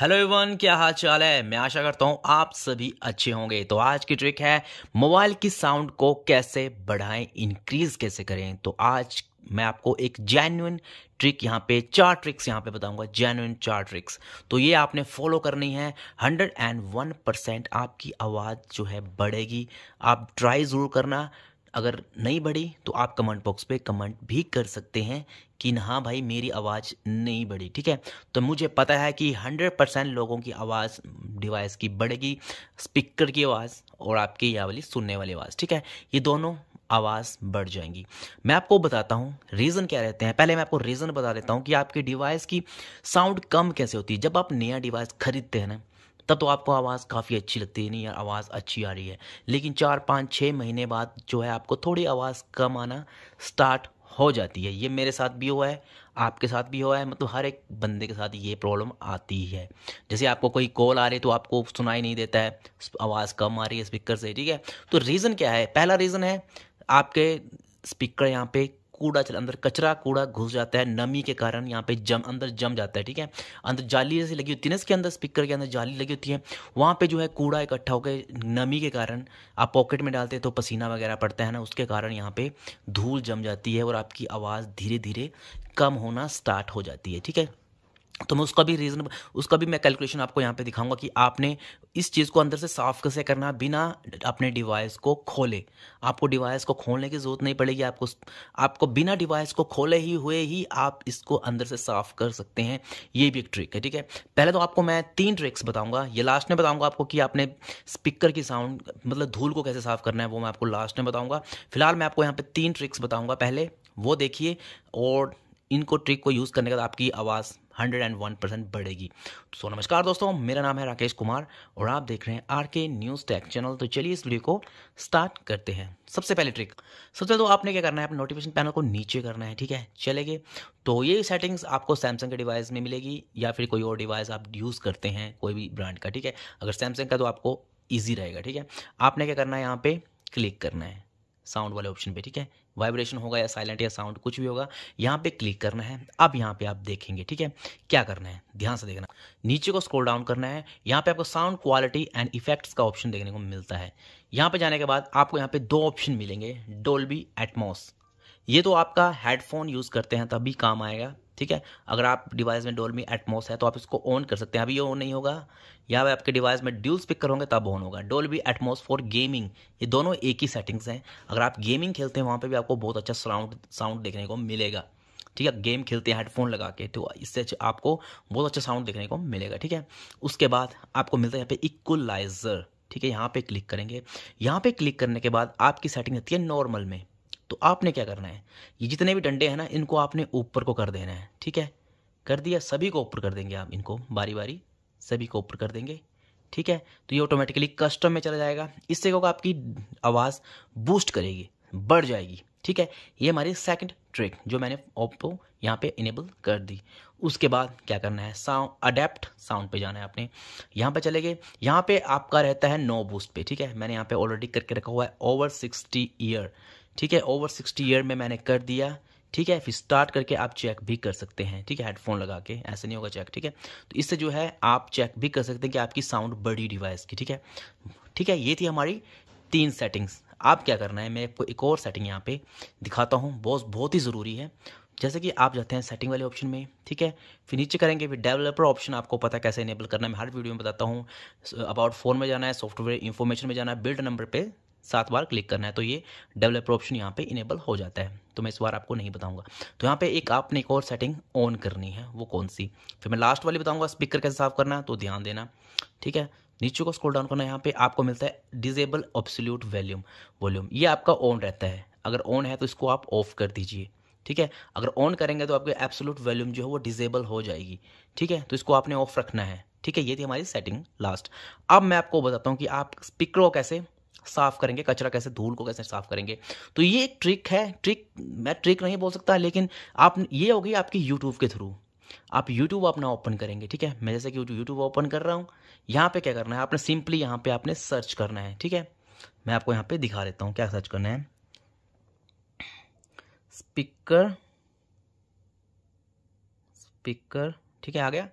hello Avon क्या हाल चाल है मैं आशा करता हूँ आप सभी अच्छे होंगे तो आज की ट्रिक है मोबाइल की साउंड को कैसे बढ़ाएं इंक्रीज कैसे करें तो आज मैं आपको एक जेन्युन ट्रिक यहाँ पे चार ट्रिक्स यहाँ पे बताऊंगा जेन्युन चार ट्रिक्स तो ये आपने फॉलो करनी है हंड्रेड एंड वन परसेंट आपकी आवाज़ जो है बढ़ेगी आप ट्राई ज़रूर करना अगर नहीं बढ़ी तो आप कमेंट बॉक्स पे कमेंट भी कर सकते हैं कि हाँ भाई मेरी आवाज़ नहीं बढ़ी ठीक है तो मुझे पता है कि 100 परसेंट लोगों की आवाज़ डिवाइस की बढ़ेगी स्पीकर की आवाज़ और आपकी यह वाली सुनने वाली आवाज़ ठीक है ये दोनों आवाज़ बढ़ जाएंगी मैं आपको बताता हूँ रीज़न क्या रहते हैं पहले मैं आपको रीज़न बता देता हूँ कि आपके डिवाइस की साउंड कम कैसे होती है जब आप नया डिवाइस खरीदते हैं ना तब तो आपको आवाज़ काफ़ी अच्छी लगती है नहीं यार आवाज़ अच्छी आ रही है लेकिन चार पाँच छः महीने बाद जो है आपको थोड़ी आवाज़ कम आना स्टार्ट हो जाती है ये मेरे साथ भी हुआ है आपके साथ भी हुआ है मतलब हर एक बंदे के साथ ये प्रॉब्लम आती है जैसे आपको कोई कॉल आ रही है तो आपको सुनाई नहीं देता है आवाज़ कम आ रही है स्पीकर से ठीक है तो रीज़न क्या है पहला रीज़न है आपके स्पीकर यहाँ पे कूड़ा चल अंदर कचरा कूड़ा घुस जाता है नमी के कारण यहाँ पे जम अंदर जम जाता है ठीक है अंदर जाली जैसी लगी होती है ना इसके अंदर स्पीकर के अंदर जाली लगी होती है वहाँ पे जो है कूड़ा इकट्ठा होकर नमी के कारण आप पॉकेट में डालते हैं तो पसीना वगैरह पड़ता है ना उसके कारण यहाँ पे धूल जम जाती है और आपकी आवाज़ धीरे धीरे कम होना स्टार्ट हो जाती है ठीक है तो मैं उसका भी रीज़न उसका भी मैं कैलकुलेशन आपको यहाँ पे दिखाऊंगा कि आपने इस चीज़ को अंदर से साफ़ कैसे करना बिना अपने डिवाइस को खोले आपको डिवाइस को खोलने की ज़रूरत नहीं पड़ेगी आपको आपको बिना डिवाइस को खोले ही हुए ही आप इसको अंदर से साफ़ कर सकते हैं ये भी एक ट्रिक है ठीक है पहले तो आपको मैं तीन ट्रिक्स बताऊँगा ये लास्ट में बताऊँगा आपको कि आपने स्पीकर की साउंड मतलब धूल को कैसे साफ़ करना है वो मैं आपको लास्ट में बताऊँगा फिलहाल मैं आपको यहाँ पर तीन ट्रिक्स बताऊँगा पहले वो देखिए और इनको ट्रिक को यूज़ करने के बाद आपकी आवाज़ हंड्रेड एंड वन परसेंट बढ़ेगी सो नमस्कार दोस्तों मेरा नाम है राकेश कुमार और आप देख रहे हैं आर के न्यूज़ टेक चैनल तो चलिए इस वीडियो को स्टार्ट करते हैं सबसे पहले ट्रिक सबसे तो आपने क्या करना है अपने नोटिफिकेशन पैनल को नीचे करना है ठीक है चले गए तो ये सेटिंग्स आपको सैमसंग के डिवाइस में मिलेगी या फिर कोई और डिवाइस आप यूज़ करते हैं कोई भी ब्रांड का ठीक है अगर सैमसंग का तो आपको ईजी रहेगा ठीक है आपने क्या करना है यहाँ पे क्लिक करना है साउंड वाले ऑप्शन पे ठीक है वाइब्रेशन होगा या साइलेंट या साउंड कुछ भी होगा यहाँ पे क्लिक करना है अब यहाँ पे आप देखेंगे ठीक है क्या करना है ध्यान से देखना नीचे को स्क्रॉल डाउन करना है यहाँ पे आपको साउंड क्वालिटी एंड इफेक्ट्स का ऑप्शन देखने को मिलता है यहाँ पे जाने के बाद आपको यहाँ पे दो ऑप्शन मिलेंगे डोल्बी एटमोस ये तो आपका हेडफोन यूज़ करते हैं तभी काम आएगा ठीक है अगर आप डिवाइस में डोलमी एटमोस है तो आप इसको ऑन कर सकते हैं अभी ये ऑन नहीं होगा या आपके डिवाइस में ड्यूल स्पीकर होंगे तब ऑन होगा डोलबी एटमोस फॉर गेमिंग ये दोनों एक ही सेटिंग्स हैं अगर आप गेमिंग खेलते हैं वहाँ पर भी आपको बहुत अच्छा साउंड साउंड देखने को मिलेगा ठीक है गेम खेलते हैं हेडफोन लगा के तो इससे आपको बहुत अच्छा साउंड देखने को मिलेगा ठीक है उसके बाद आपको मिलता है यहाँ पे इक्वलाइजर ठीक है यहाँ पे क्लिक करेंगे यहाँ पे क्लिक करने के बाद आपकी सेटिंग रहती है नॉर्मल में तो आपने क्या करना है ये जितने भी डंडे हैं ना इनको आपने ऊपर को कर देना है ठीक है कर दिया सभी को ऊपर कर देंगे आप इनको बारी बारी सभी को ऊपर कर देंगे ठीक है तो ये ऑटोमेटिकली कस्टम में चला जाएगा इससे होगा आपकी आवाज़ बूस्ट करेगी बढ़ जाएगी ठीक है ये हमारी सेकंड ट्रिक जो मैंने ओप्पो यहाँ पे इनेबल कर दी उसके बाद क्या करना है साउंड अडेप्ट साउंड पे जाना है आपने यहाँ पे चले गए यहाँ पे आपका रहता है नो बूस्ट पे ठीक है मैंने यहाँ पे ऑलरेडी करके रखा हुआ है ओवर सिक्सटी ईयर ठीक है ओवर सिक्सटी ईयर में मैंने कर दिया ठीक है फिर स्टार्ट करके आप चेक भी कर सकते हैं ठीक है हेडफोन लगा के ऐसे नहीं होगा चेक ठीक है तो इससे जो है आप चेक भी कर सकते हैं कि आपकी साउंड बड़ी डिवाइस की ठीक है ठीक है ये थी हमारी तीन सेटिंग्स आप क्या करना है मैं आपको एक और सेटिंग यहाँ पे दिखाता हूँ बहुत बहुत ही ज़रूरी है जैसे कि आप जाते हैं सेटिंग वाले ऑप्शन में ठीक है फिर नीचे करेंगे फिर डेवलपर ऑप्शन आपको पता कैसे इनेबल करना है मैं हर वीडियो में बताता हूँ अबाउट फोन में जाना है सॉफ्टवेयर इन्फॉर्मेशन में जाना है बिल्ड नंबर पे सात बार क्लिक करना है तो ये डेवलपर ऑप्शन यहाँ पे इनेबल हो जाता है तो मैं इस बार आपको नहीं बताऊंगा तो यहाँ पे एक आपने एक और सेटिंग ऑन करनी है वो कौन सी फिर मैं लास्ट वाली बताऊंगा स्पीकर कैसे साफ करना है तो ध्यान देना ठीक है नीचे को स्क्रॉल डाउन करना यहाँ पे आपको मिलता है डिजेबल ऑब्सोल्यूट वॉल्यूम वॉल्यूम ये आपका ऑन रहता है अगर ऑन है तो इसको आप ऑफ कर दीजिए ठीक है अगर ऑन करेंगे तो आपके एब्सोल्यूट वॉल्यूम जो है वो डिजेबल हो जाएगी ठीक है तो इसको आपने ऑफ रखना है ठीक है ये थी हमारी सेटिंग लास्ट अब मैं आपको बताता हूँ कि आप स्पीकर को कैसे साफ करेंगे कचरा कैसे धूल को कैसे साफ करेंगे तो ये एक ट्रिक है ट्रिक मैं ट्रिक नहीं बोल सकता लेकिन आप ये हो गई आपकी यूट्यूब के थ्रू आप यूट्यूब अपना ओपन करेंगे ठीक है मैं जैसे कि यूट्यूब ओपन कर रहा हूँ यहाँ पे क्या करना है आपने सिंपली यहाँ पे आपने सर्च करना है ठीक है मैं आपको यहाँ पे दिखा देता हूँ क्या सर्च करना है स्पीकर स्पीकर ठीक है आ गया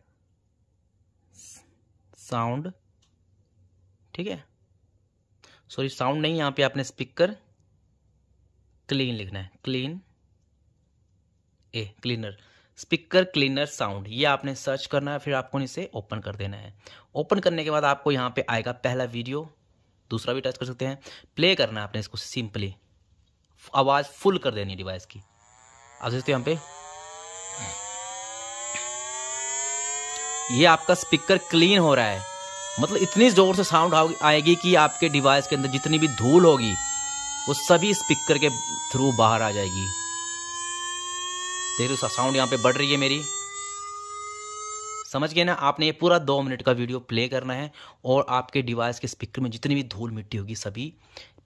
साउंड ठीक है सॉरी साउंड नहीं यहाँ पे आपने स्पीकर क्लीन लिखना है clean a cleaner speaker cleaner sound ये आपने सर्च करना है फिर आपको इसे ओपन कर देना है ओपन करने के बाद आपको यहाँ पे आएगा पहला वीडियो दूसरा भी टच कर सकते हैं प्ले करना है आपने इसको सिंपली आवाज़ फुल कर देनी डिवाइस की आप देखते हैं यहाँ पे ये आपका स्पीकर क्लीन हो रहा है मतलब इतनी ज़ोर से साउंड आएगी कि आपके डिवाइस के अंदर जितनी भी धूल होगी वो सभी स्पीकर के थ्रू बाहर आ जाएगी देखो साउंड यहाँ पे बढ़ रही है मेरी समझ गए ना आपने ये पूरा दो मिनट का वीडियो प्ले करना है और आपके डिवाइस के स्पीकर में जितनी भी धूल मिट्टी होगी सभी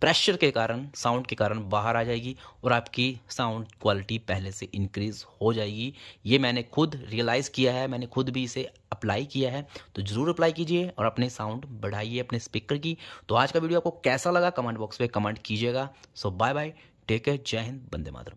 प्रेशर के कारण साउंड के कारण बाहर आ जाएगी और आपकी साउंड क्वालिटी पहले से इंक्रीज़ हो जाएगी ये मैंने खुद रियलाइज़ किया है मैंने खुद भी इसे अप्लाई किया है तो ज़रूर अप्लाई कीजिए और अपने साउंड बढ़ाइए अपने स्पीकर की तो आज का वीडियो आपको कैसा लगा कमेंट बॉक्स में कमेंट कीजिएगा so bye bye take care जय हिंद बंदे मातरम